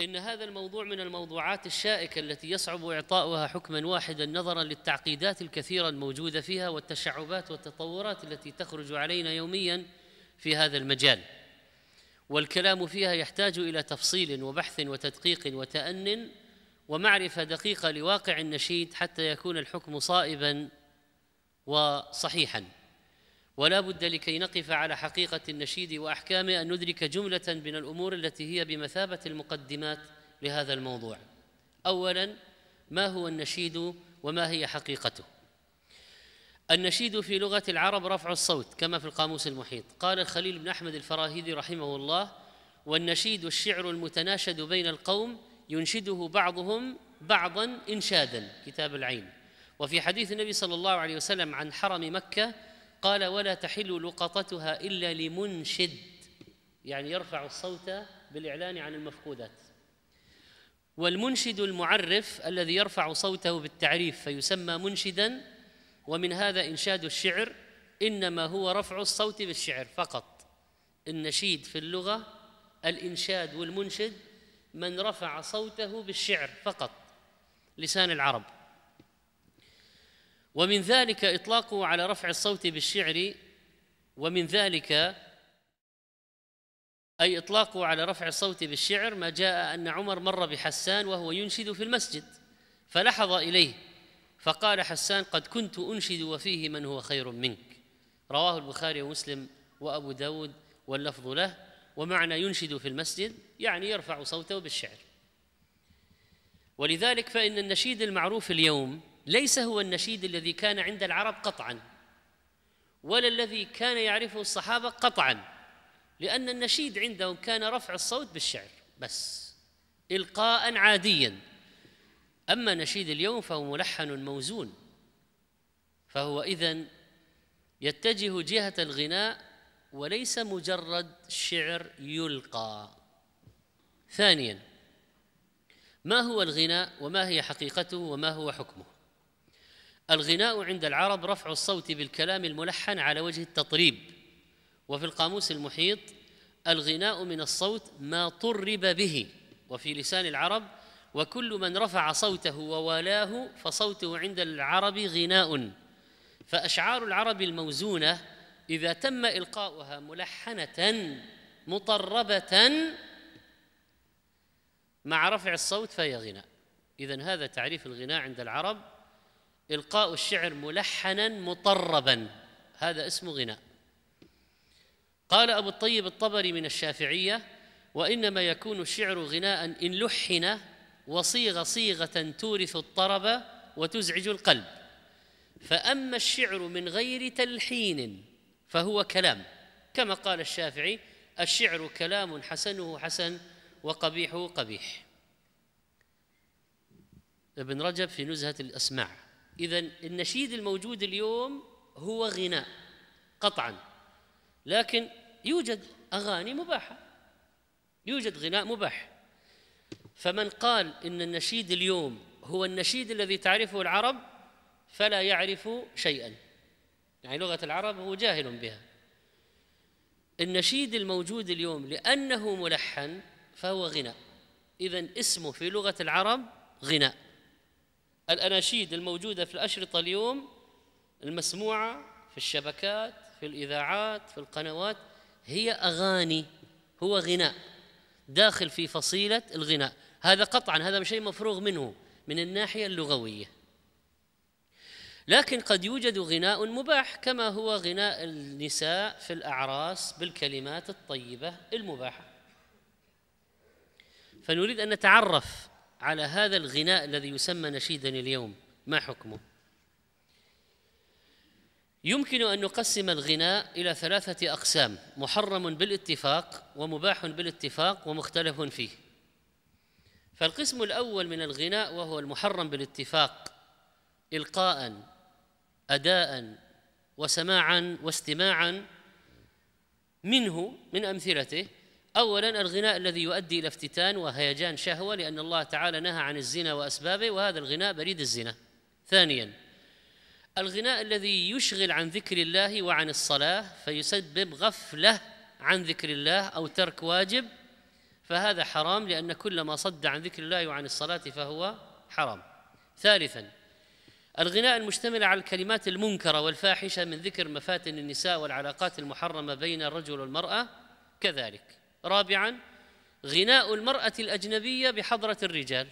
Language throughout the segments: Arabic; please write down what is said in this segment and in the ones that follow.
ان هذا الموضوع من الموضوعات الشائكه التي يصعب اعطاؤها حكما واحدا نظرا للتعقيدات الكثيره الموجوده فيها والتشعبات والتطورات التي تخرج علينا يوميا في هذا المجال والكلام فيها يحتاج الى تفصيل وبحث وتدقيق وتان ومعرفه دقيقه لواقع النشيد حتى يكون الحكم صائبا وصحيحا ولا بد لكي نقف على حقيقة النشيد وأحكامه أن ندرك جملة من الأمور التي هي بمثابة المقدمات لهذا الموضوع أولا ما هو النشيد وما هي حقيقته النشيد في لغة العرب رفع الصوت كما في القاموس المحيط قال الخليل بن أحمد الفراهيدي رحمه الله والنشيد الشعر المتناشد بين القوم ينشده بعضهم بعضا إنشادا كتاب العين وفي حديث النبي صلى الله عليه وسلم عن حرم مكة قال ولا تحل لقطتها إلا لمنشد يعني يرفع الصوت بالإعلان عن المفقودات والمنشد المعرف الذي يرفع صوته بالتعريف فيسمى منشدا ومن هذا إنشاد الشعر إنما هو رفع الصوت بالشعر فقط النشيد في اللغة الإنشاد والمنشد من رفع صوته بالشعر فقط لسان العرب ومن ذلك إطلاقه على رفع الصوت بالشعر ومن ذلك أي إطلاقه على رفع الصوت بالشعر ما جاء أن عمر مر بحسان وهو ينشد في المسجد فلحظ إليه فقال حسان قد كنت أنشد وفيه من هو خير منك رواه البخاري ومسلم وأبو داود واللفظ له ومعنى ينشد في المسجد يعني يرفع صوته بالشعر ولذلك فإن النشيد المعروف اليوم ليس هو النشيد الذي كان عند العرب قطعا ولا الذي كان يعرفه الصحابه قطعا لان النشيد عندهم كان رفع الصوت بالشعر بس القاء عاديا اما نشيد اليوم فهو ملحن موزون فهو اذا يتجه جهه الغناء وليس مجرد شعر يلقى ثانيا ما هو الغناء وما هي حقيقته وما هو حكمه الغناء عند العرب رفع الصوت بالكلام الملحن على وجه التطريب وفي القاموس المحيط الغناء من الصوت ما طرب به وفي لسان العرب وكل من رفع صوته ووالاه فصوته عند العرب غناء فاشعار العرب الموزونه اذا تم القاؤها ملحنه مطربه مع رفع الصوت فهي غناء اذا هذا تعريف الغناء عند العرب إلقاء الشعر ملحنا مطربا هذا اسم غناء قال أبو الطيب الطبري من الشافعية وإنما يكون الشعر غناء إن لحن وصيغ صيغة تورث الطرب وتزعج القلب فأما الشعر من غير تلحين فهو كلام كما قال الشافعي الشعر كلام حسنه حسن وقبيحه قبيح ابن رجب في نزهة الأسماع إذا النشيد الموجود اليوم هو غناء قطعا لكن يوجد أغاني مباحة يوجد غناء مباح فمن قال إن النشيد اليوم هو النشيد الذي تعرفه العرب فلا يعرف شيئا يعني لغة العرب هو جاهل بها النشيد الموجود اليوم لأنه ملحن فهو غناء إذا اسمه في لغة العرب غناء الأناشيد الموجودة في الأشرطة اليوم المسموعة في الشبكات في الإذاعات في القنوات هي أغاني هو غناء داخل في فصيلة الغناء هذا قطعا هذا شيء مفروغ منه من الناحية اللغوية لكن قد يوجد غناء مباح كما هو غناء النساء في الأعراس بالكلمات الطيبة المباحة فنريد أن نتعرف على هذا الغناء الذي يسمى نشيدا اليوم ما حكمه يمكن ان نقسم الغناء الى ثلاثه اقسام محرم بالاتفاق ومباح بالاتفاق ومختلف فيه فالقسم الاول من الغناء وهو المحرم بالاتفاق القاء اداء وسماعا واستماعا منه من امثلته اولا الغناء الذي يؤدي الى افتتان وهيجان شهوه لان الله تعالى نهى عن الزنا واسبابه وهذا الغناء بريد الزنا ثانيا الغناء الذي يشغل عن ذكر الله وعن الصلاه فيسبب غفله عن ذكر الله او ترك واجب فهذا حرام لان كل ما صد عن ذكر الله وعن الصلاه فهو حرام ثالثا الغناء المشتمل على الكلمات المنكره والفاحشه من ذكر مفاتن النساء والعلاقات المحرمه بين الرجل والمراه كذلك رابعا غناء المرأة الأجنبية بحضرة الرجال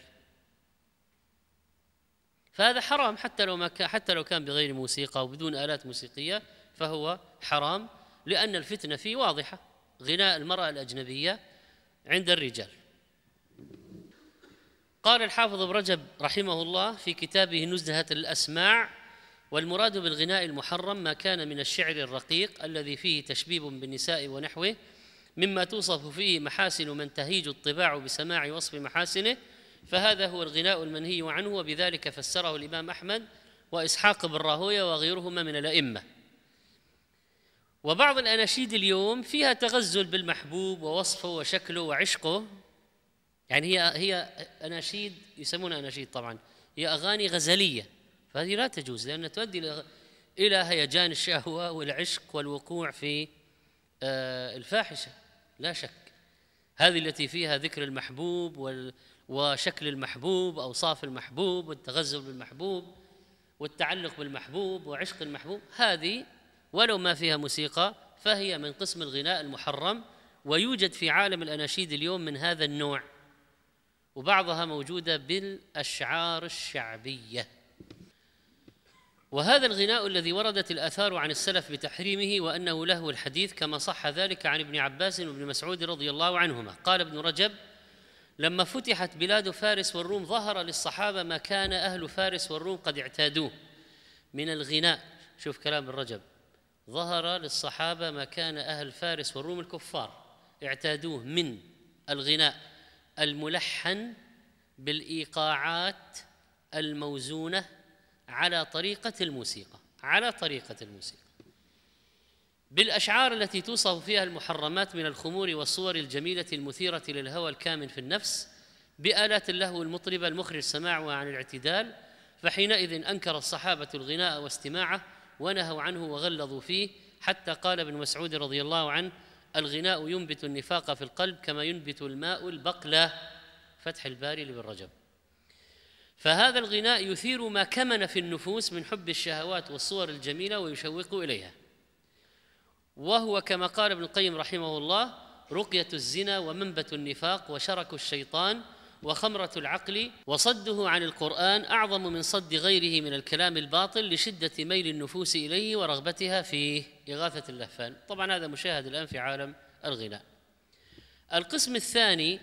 فهذا حرام حتى لو ما كان حتى لو كان بغير موسيقى وبدون آلات موسيقية فهو حرام لأن الفتنة فيه واضحة غناء المرأة الأجنبية عند الرجال قال الحافظ ابن رجب رحمه الله في كتابه نزهة الأسماع والمراد بالغناء المحرم ما كان من الشعر الرقيق الذي فيه تشبيب بالنساء ونحوه مما توصف فيه محاسن من تهيج الطباع بسماع وصف محاسنه فهذا هو الغناء المنهي عنه وبذلك فسره الإمام أحمد وإسحاق بن راهويه وغيرهما من الأئمة وبعض الأناشيد اليوم فيها تغزل بالمحبوب ووصفه وشكله وعشقه يعني هي هي أناشيد يسمونها أناشيد طبعا هي أغاني غزلية فهذه لا تجوز لأنها تؤدي إلى هيجان الشهوة والعشق والوقوع في آه، الفاحشة لا شك هذه التي فيها ذكر المحبوب وشكل المحبوب أوصاف المحبوب والتغزل بالمحبوب والتعلق بالمحبوب وعشق المحبوب هذه ولو ما فيها موسيقى فهي من قسم الغناء المحرم ويوجد في عالم الأناشيد اليوم من هذا النوع وبعضها موجودة بالأشعار الشعبية وهذا الغناء الذي وردت الآثار عن السلف بتحريمه وأنه لهو الحديث كما صح ذلك عن ابن عباس وابن مسعود رضي الله عنهما قال ابن رجب لما فتحت بلاد فارس والروم ظهر للصحابة ما كان أهل فارس والروم قد اعتادوه من الغناء شوف كلام ابن رجب ظهر للصحابة ما كان أهل فارس والروم الكفار اعتادوه من الغناء الملحن بالإيقاعات الموزونة على طريقة الموسيقى على طريقة الموسيقى بالأشعار التي توصف فيها المحرمات من الخمور والصور الجميلة المثيرة للهوى الكامن في النفس بآلات اللهو المطربة المخرج سماعها عن الاعتدال فحينئذ أنكر الصحابة الغناء واستماعه ونهوا عنه وغلظوا فيه حتى قال ابن مسعود رضي الله عنه الغناء ينبت النفاق في القلب كما ينبت الماء البقلة فتح الباري لابن رجب فهذا الغناء يثير ما كمن في النفوس من حب الشهوات والصور الجميله ويشوق اليها وهو كما قال ابن القيم رحمه الله رقيه الزنا ومنبت النفاق وشرك الشيطان وخمره العقل وصده عن القران اعظم من صد غيره من الكلام الباطل لشده ميل النفوس اليه ورغبتها فيه اغاثه اللهفان طبعا هذا مشاهد الان في عالم الغناء القسم الثاني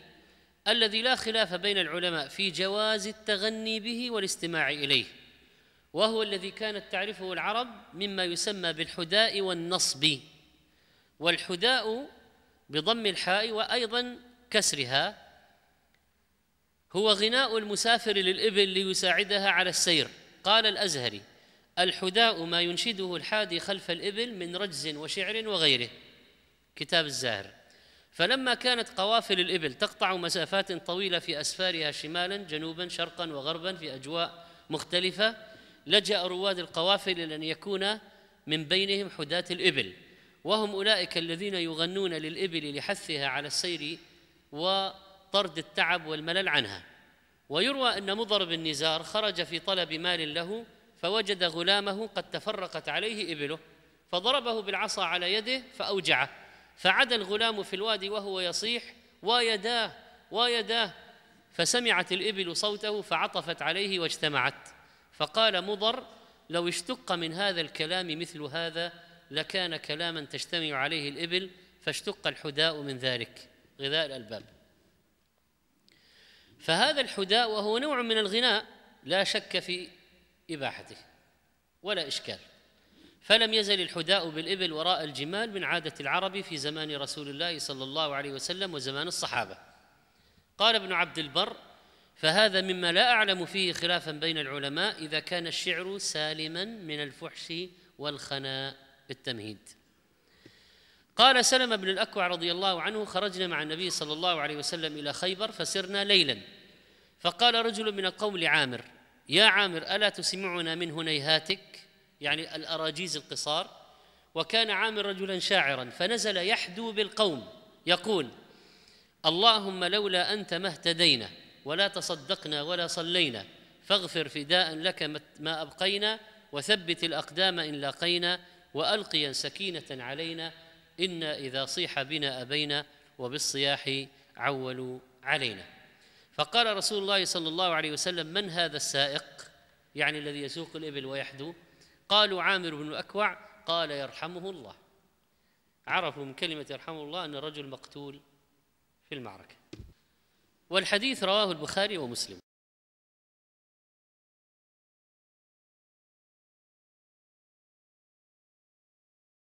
الذي لا خلاف بين العلماء في جواز التغني به والاستماع اليه وهو الذي كانت تعرفه العرب مما يسمى بالحداء والنصب والحداء بضم الحاء وايضا كسرها هو غناء المسافر للإبل ليساعدها على السير قال الأزهري الحداء ما ينشده الحادي خلف الإبل من رجز وشعر وغيره كتاب الزاهر فلما كانت قوافل الإبل تقطع مسافات طويلة في أسفارها شمالا جنوبا شرقا وغربا في أجواء مختلفة لجأ رواد القوافل إلى أن يكون من بينهم حداة الإبل وهم أولئك الذين يغنون للإبل لحثها على السير وطرد التعب والملل عنها ويروى أن مضر بن نزار خرج في طلب مال له فوجد غلامه قد تفرقت عليه إبله فضربه بالعصا على يده فأوجعه فعدا الغلام في الوادي وهو يصيح ويداه ويداه فسمعت الإبل صوته فعطفت عليه واجتمعت فقال مضر لو اشتق من هذا الكلام مثل هذا لكان كلاما تجتمع عليه الإبل فاشتق الحداء من ذلك غذاء الألباب فهذا الحداء وهو نوع من الغناء لا شك في إباحته ولا إشكال فلم يزل الحداء بالإبل وراء الجمال من عادة العرب في زمان رسول الله صلى الله عليه وسلم وزمان الصحابة قال ابن عبد البر فهذا مما لا أعلم فيه خلافا بين العلماء إذا كان الشعر سالما من الفحش والخناء بالتمهيد قال سلمة بن الأكوع رضي الله عنه خرجنا مع النبي صلى الله عليه وسلم إلى خيبر فسرنا ليلا فقال رجل من القوم لعامر يا عامر ألا تسمعنا من هنيهاتك يعني الأراجيز القصار وكان عامر رجلا شاعرا فنزل يحدو بالقوم يقول اللهم لولا أنت ما اهتدينا ولا تصدقنا ولا صلينا فاغفر فداء لك ما أبقينا وثبت الأقدام إن لاقينا وألقيا سكينة علينا إنا إذا صيح بنا أبينا وبالصياح عولوا علينا فقال رسول الله صلى الله عليه وسلم من هذا السائق يعني الذي يسوق الإبل ويحدو قالوا عامر بن أكوع قال يرحمه الله عرفوا من كلمة يرحمه الله أن الرجل مقتول في المعركة والحديث رواه البخاري ومسلم